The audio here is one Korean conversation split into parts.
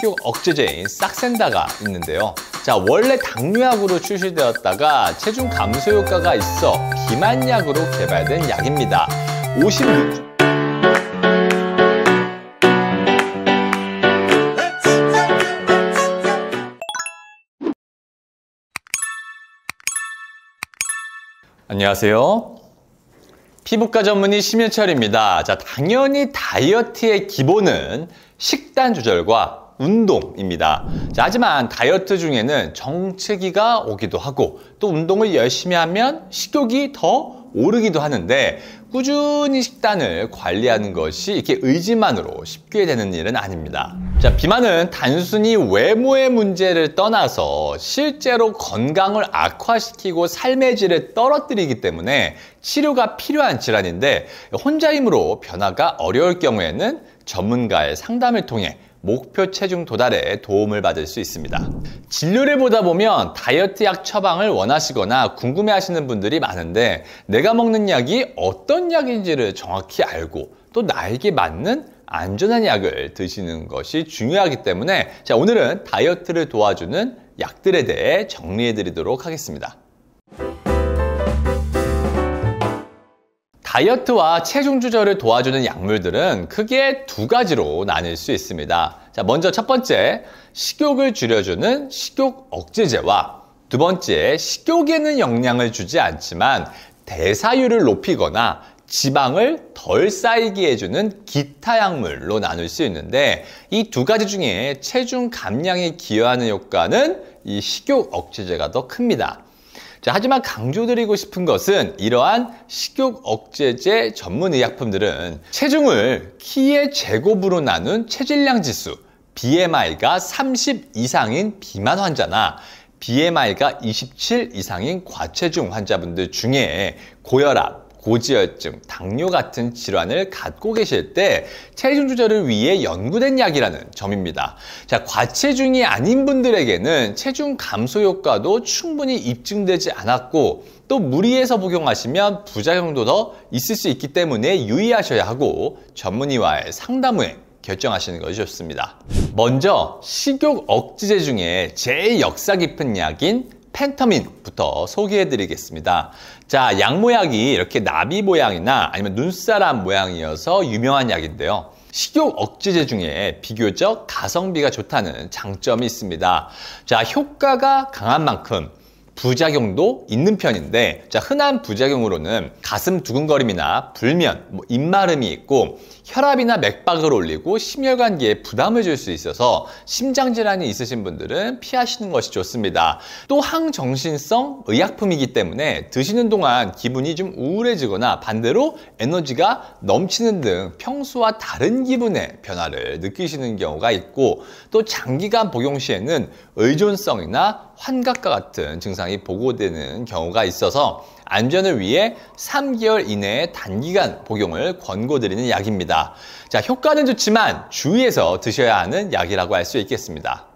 식욕 억제제인 싹센다가 있는데요. 자, 원래 당뇨약으로 출시되었다가 체중 감소 효과가 있어 비만약으로 개발된 약입니다. 56 안녕하세요. 피부과 전문의 심현철입니다. 자, 당연히 다이어트의 기본은 식단 조절과 운동입니다. 자, 하지만 다이어트 중에는 정체기가 오기도 하고 또 운동을 열심히 하면 식욕이 더 오르기도 하는데 꾸준히 식단을 관리하는 것이 이렇게 의지만으로 쉽게 되는 일은 아닙니다. 자, 비만은 단순히 외모의 문제를 떠나서 실제로 건강을 악화시키고 삶의 질을 떨어뜨리기 때문에 치료가 필요한 질환인데 혼자 힘으로 변화가 어려울 경우에는 전문가의 상담을 통해 목표 체중 도달에 도움을 받을 수 있습니다. 진료를 보다 보면 다이어트 약 처방을 원하시거나 궁금해 하시는 분들이 많은데 내가 먹는 약이 어떤 약인지를 정확히 알고 또 나에게 맞는 안전한 약을 드시는 것이 중요하기 때문에 자, 오늘은 다이어트를 도와주는 약들에 대해 정리해 드리도록 하겠습니다. 다이어트와 체중 조절을 도와주는 약물들은 크게 두 가지로 나뉠 수 있습니다. 자, 먼저 첫 번째, 식욕을 줄여주는 식욕 억제제와 두 번째, 식욕에는 영향을 주지 않지만 대사율을 높이거나 지방을 덜 쌓이게 해주는 기타 약물로 나눌 수 있는데 이 두 가지 중에 체중 감량에 기여하는 효과는 이 식욕 억제제가 더 큽니다. 자, 하지만 강조드리고 싶은 것은 이러한 식욕 억제제 전문 의약품들은 체중을 키의 제곱으로 나눈 체질량 지수 BMI가 30 이상인 비만 환자나 BMI가 27 이상인 과체중 환자분들 중에 고혈압, 고지혈증, 당뇨 같은 질환을 갖고 계실 때 체중 조절을 위해 연구된 약이라는 점입니다. 자, 과체중이 아닌 분들에게는 체중 감소 효과도 충분히 입증되지 않았고 또 무리해서 복용하시면 부작용도 더 있을 수 있기 때문에 유의하셔야 하고 전문의와의 상담 후에 결정하시는 것이 좋습니다. 먼저 식욕 억제제 중에 제일 역사 깊은 약인 펜터민부터 소개해드리겠습니다. 자, 약모약이 이렇게 나비 모양이나 아니면 눈사람 모양이어서 유명한 약인데요. 식욕 억제제 중에 비교적 가성비가 좋다는 장점이 있습니다. 자, 효과가 강한 만큼 부작용도 있는 편인데 자 흔한 부작용으로는 가슴 두근거림이나 불면, 뭐 입마름이 있고 혈압이나 맥박을 올리고 심혈관계에 부담을 줄 수 있어서 심장 질환이 있으신 분들은 피하시는 것이 좋습니다. 또 항정신성 의약품이기 때문에 드시는 동안 기분이 좀 우울해지거나 반대로 에너지가 넘치는 등 평소와 다른 기분의 변화를 느끼시는 경우가 있고 또 장기간 복용 시에는 의존성이나 환각과 같은 증상이 이상이 보고되는 경우가 있어서 안전을 위해 3개월 이내에 단기간 복용을 권고드리는 약입니다. 자, 효과는 좋지만 주의해서 드셔야 하는 약이라고 할 수 있겠습니다.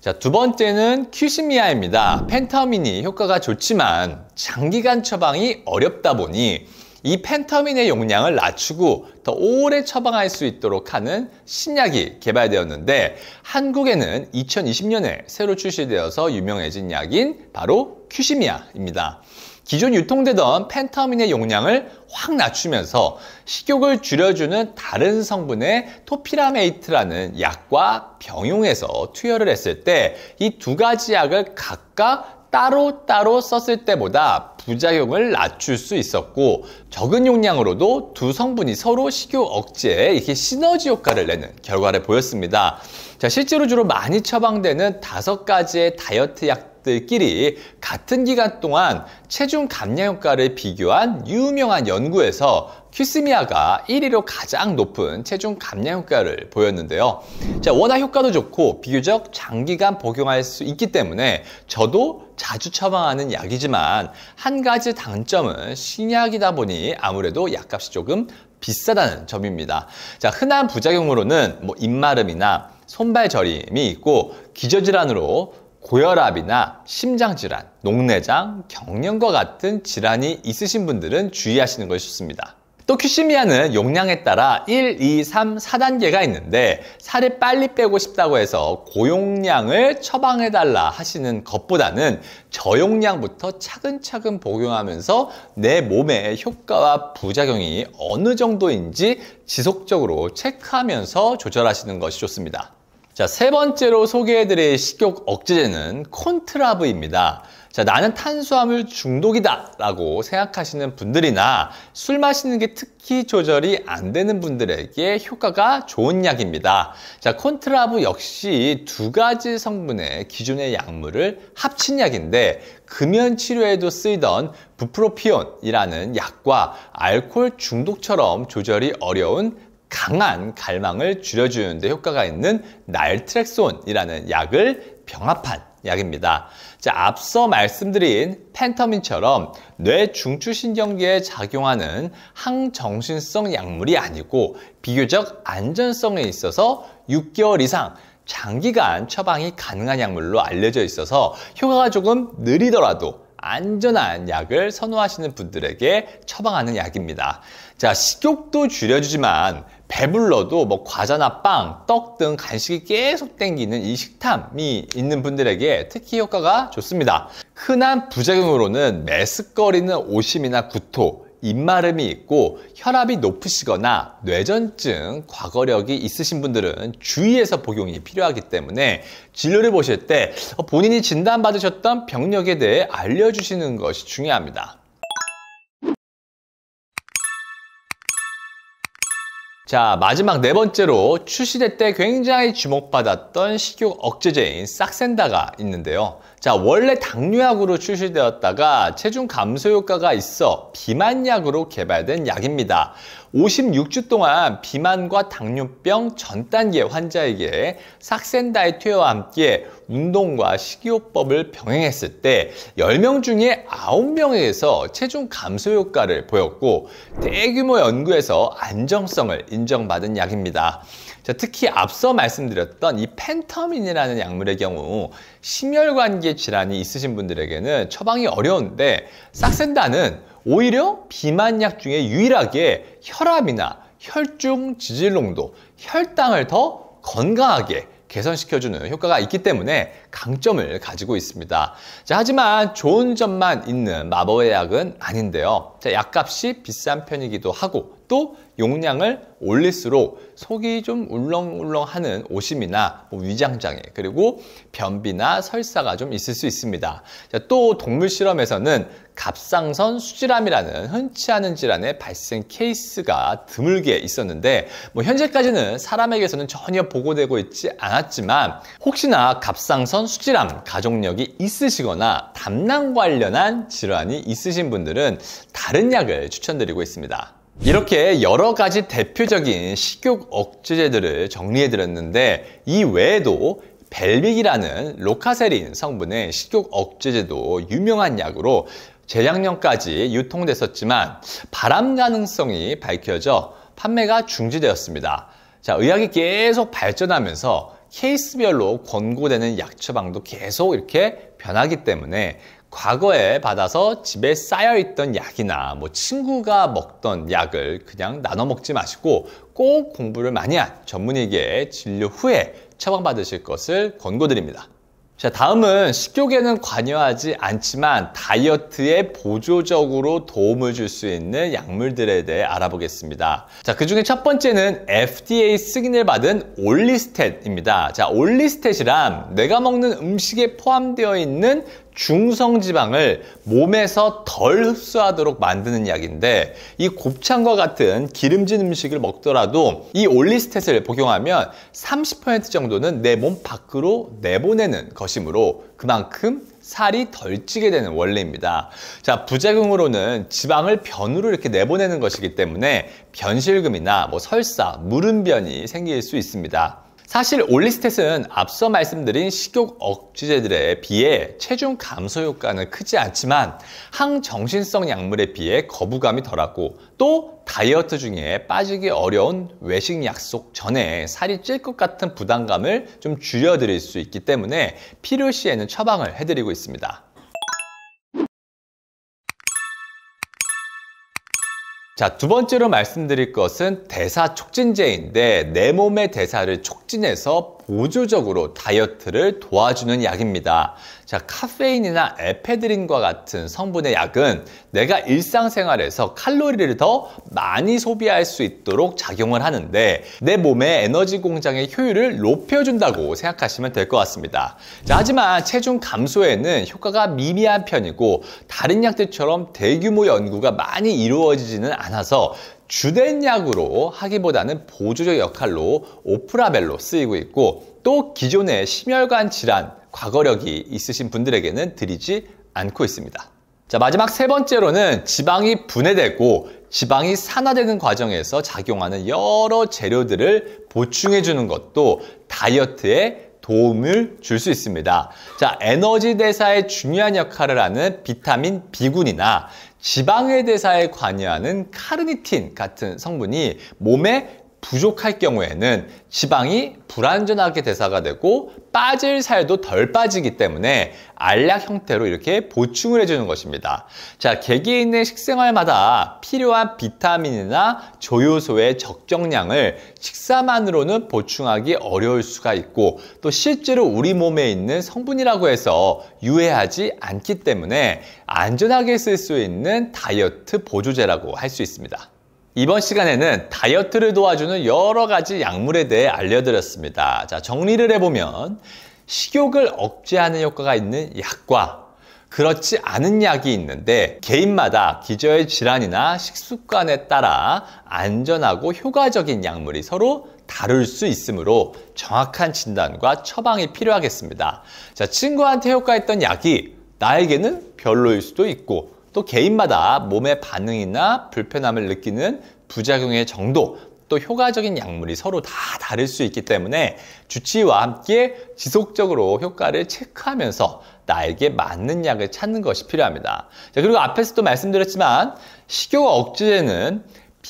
자, 두 번째는 큐시미아입니다. 펜타민이 효과가 좋지만 장기간 처방이 어렵다 보니 이 펜터민의 용량을 낮추고 더 오래 처방할 수 있도록 하는 신약이 개발되었는데 한국에는 2020년에 새로 출시되어서 유명해진 약인 바로 큐시미아입니다. 기존 유통되던 펜타민의 용량을 확 낮추면서 식욕을 줄여주는 다른 성분의 토피라메이트라는 약과 병용해서 투여를 했을 때 이 두 가지 약을 각각 따로따로 썼을 때보다 부작용을 낮출 수 있었고 적은 용량으로도 두 성분이 서로 식욕 억제에 이렇게 시너지 효과를 내는 결과를 보였습니다. 자, 실제로 주로 많이 처방되는 다섯 가지의 다이어트 약 과학들끼리 같은 기간 동안 체중 감량 효과를 비교한 유명한 연구에서 퀴스미아가 1위로 가장 높은 체중 감량 효과를 보였는데요. 자, 워낙 효과도 좋고 비교적 장기간 복용할 수 있기 때문에 저도 자주 처방하는 약이지만 한 가지 단점은 신약이다 보니 아무래도 약값이 조금 비싸다는 점입니다. 자, 흔한 부작용으로는 뭐 입마름이나 손발 저림이 있고 기저질환으로 고혈압이나 심장질환, 녹내장, 경련과 같은 질환이 있으신 분들은 주의하시는 것이 좋습니다. 또 큐시미아는 용량에 따라 1, 2, 3, 4단계가 있는데 살을 빨리 빼고 싶다고 해서 고용량을 처방해달라 하시는 것보다는 저용량부터 차근차근 복용하면서 내 몸의 효과와 부작용이 어느 정도인지 지속적으로 체크하면서 조절하시는 것이 좋습니다. 자, 세 번째로 소개해드릴 식욕 억제제는 콘트라브입니다. 자, 나는 탄수화물 중독이다 라고 생각하시는 분들이나 술 마시는 게 특히 조절이 안 되는 분들에게 효과가 좋은 약입니다. 자, 콘트라브 역시 두 가지 성분의 기존의 약물을 합친 약인데 금연 치료에도 쓰이던 부프로피온이라는 약과 알코올 중독처럼 조절이 어려운 강한 갈망을 줄여주는데 효과가 있는 날트렉손이라는 약을 병합한 약입니다. 자, 앞서 말씀드린 펜터민처럼 뇌 중추신경계에 작용하는 항정신성 약물이 아니고 비교적 안전성에 있어서 6개월 이상 장기간 처방이 가능한 약물로 알려져 있어서 효과가 조금 느리더라도 안전한 약을 선호하시는 분들에게 처방하는 약입니다. 자, 식욕도 줄여주지만 배불러도 뭐 과자나 빵, 떡 등 간식이 계속 땡기는 이 식탐이 있는 분들에게 특히 효과가 좋습니다. 흔한 부작용으로는 메스꺼리는 오심이나 구토, 입마름이 있고 혈압이 높으시거나 뇌전증, 과거력이 있으신 분들은 주의해서 복용이 필요하기 때문에 진료를 보실 때 본인이 진단받으셨던 병력에 대해 알려주시는 것이 중요합니다. 자, 마지막 네 번째로 출시될 때 굉장히 주목받았던 식욕 억제제인 싹센다가 있는데요. 자, 원래 당뇨약으로 출시되었다가 체중 감소 효과가 있어 비만약으로 개발된 약입니다. 56주 동안 비만과 당뇨병 전 단계 환자에게 싹센다의 투여와 함께 운동과 식이요법을 병행했을 때 10명 중에 9명에서 체중 감소 효과를 보였고 대규모 연구에서 안정성을 인정받은 약입니다. 자, 특히 앞서 말씀드렸던 이 펜터민이라는 약물의 경우 심혈관계 질환이 있으신 분들에게는 처방이 어려운데 싹센다는 오히려 비만약 중에 유일하게 혈압이나 혈중 지질 농도, 혈당을 더 건강하게 개선시켜주는 효과가 있기 때문에 강점을 가지고 있습니다. 자, 하지만 좋은 점만 있는 마법의 약은 아닌데요. 자, 약값이 비싼 편이기도 하고 또 용량을 올릴수록 속이 좀 울렁울렁하는 오심이나 뭐 위장장애 그리고 변비나 설사가 좀 있을 수 있습니다. 자, 또 동물 실험에서는 갑상선 수질암이라는 흔치 않은 질환의 발생 케이스가 드물게 있었는데 뭐 현재까지는 사람에게서는 전혀 보고되고 있지 않았지만 혹시나 갑상선 수질암 가족력이 있으시거나 담낭 관련한 질환이 있으신 분들은 다른 약을 추천드리고 있습니다. 이렇게 여러 가지 대표적인 식욕 억제제들을 정리해드렸는데 이 외에도 벨빅이라는 로카세린 성분의 식욕 억제제도 유명한 약으로 재작년까지 유통됐었지만 발암 가능성이 밝혀져 판매가 중지되었습니다. 자, 의학이 계속 발전하면서 케이스별로 권고되는 약 처방도 계속 이렇게 변하기 때문에 과거에 받아서 집에 쌓여있던 약이나 뭐 친구가 먹던 약을 그냥 나눠 먹지 마시고 꼭 공부를 많이 한 전문의에게 진료 후에 처방받으실 것을 권고드립니다. 자, 다음은 식욕에는 관여하지 않지만 다이어트에 보조적으로 도움을 줄 수 있는 약물들에 대해 알아보겠습니다. 자, 그 중에 첫 번째는 FDA 승인을 받은 올리스탯입니다. 자, 올리스탯이란 내가 먹는 음식에 포함되어 있는 중성지방을 몸에서 덜 흡수하도록 만드는 약인데 이 곱창과 같은 기름진 음식을 먹더라도 이 올리스탯을 복용하면 30% 정도는 내 몸 밖으로 내보내는 것이므로 그만큼 살이 덜 찌게 되는 원리입니다. 자, 부작용으로는 지방을 변으로 이렇게 내보내는 것이기 때문에 변실금이나 뭐 설사, 무름변이 생길 수 있습니다. 사실 올리스탯은 앞서 말씀드린 식욕 억제제들에 비해 체중 감소 효과는 크지 않지만 항정신성 약물에 비해 거부감이 덜하고 또 다이어트 중에 빠지기 어려운 외식 약속 전에 살이 찔 것 같은 부담감을 좀 줄여드릴 수 있기 때문에 필요시에는 처방을 해드리고 있습니다. 자, 두 번째로 말씀드릴 것은 대사 촉진제인데 내 몸의 대사를 촉진해서 보조적으로 다이어트를 도와주는 약입니다. 자, 카페인이나 에페드린과 같은 성분의 약은 내가 일상생활에서 칼로리를 더 많이 소비할 수 있도록 작용을 하는데 내 몸의 에너지 공장의 효율을 높여준다고 생각하시면 될 것 같습니다. 자, 하지만 체중 감소에는 효과가 미미한 편이고 다른 약들처럼 대규모 연구가 많이 이루어지지는 않아서 주된 약으로 하기보다는 보조적 역할로 오프라벨로 쓰이고 있고 또 기존의 심혈관 질환, 과거력이 있으신 분들에게는 드리지 않고 있습니다. 자, 마지막 세 번째로는 지방이 분해되고 지방이 산화되는 과정에서 작용하는 여러 재료들을 보충해 주는 것도 다이어트에 도움을 줄 수 있습니다. 자, 에너지 대사에 중요한 역할을 하는 비타민 B군이나 지방의 대사에 관여하는 카르니틴 같은 성분이 몸에 부족할 경우에는 지방이 불완전하게 대사가 되고 빠질 살도 덜 빠지기 때문에 알약 형태로 이렇게 보충을 해주는 것입니다. 자, 개개인의 식생활마다 필요한 비타민이나 조효소의 적정량을 식사만으로는 보충하기 어려울 수가 있고 또 실제로 우리 몸에 있는 성분이라고 해서 유해하지 않기 때문에 안전하게 쓸 수 있는 다이어트 보조제라고 할 수 있습니다. 이번 시간에는 다이어트를 도와주는 여러 가지 약물에 대해 알려드렸습니다. 자, 정리를 해보면 식욕을 억제하는 효과가 있는 약과 그렇지 않은 약이 있는데 개인마다 기저의 질환이나 식습관에 따라 안전하고 효과적인 약물이 서로 다를 수 있으므로 정확한 진단과 처방이 필요하겠습니다. 자, 친구한테 효과했던 약이 나에게는 별로일 수도 있고 또 개인마다 몸의 반응이나 불편함을 느끼는 부작용의 정도, 또 효과적인 약물이 서로 다 다를 수 있기 때문에 주치의와 함께 지속적으로 효과를 체크하면서 나에게 맞는 약을 찾는 것이 필요합니다. 그리고 앞에서도 말씀드렸지만 식욕 억제제는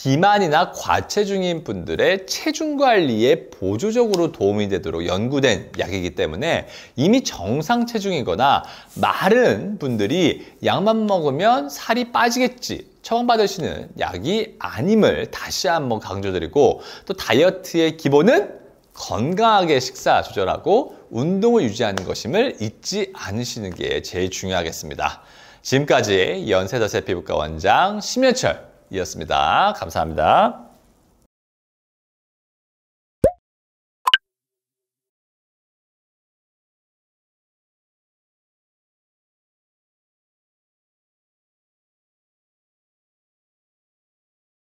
비만이나 과체중인 분들의 체중 관리에 보조적으로 도움이 되도록 연구된 약이기 때문에 이미 정상 체중이거나 마른 분들이 약만 먹으면 살이 빠지겠지 처방받으시는 약이 아님을 다시 한번 강조드리고 또 다이어트의 기본은 건강하게 식사 조절하고 운동을 유지하는 것임을 잊지 않으시는 게 제일 중요하겠습니다. 지금까지 연세더세 피부과 원장 심현철 이었습니다. 감사합니다.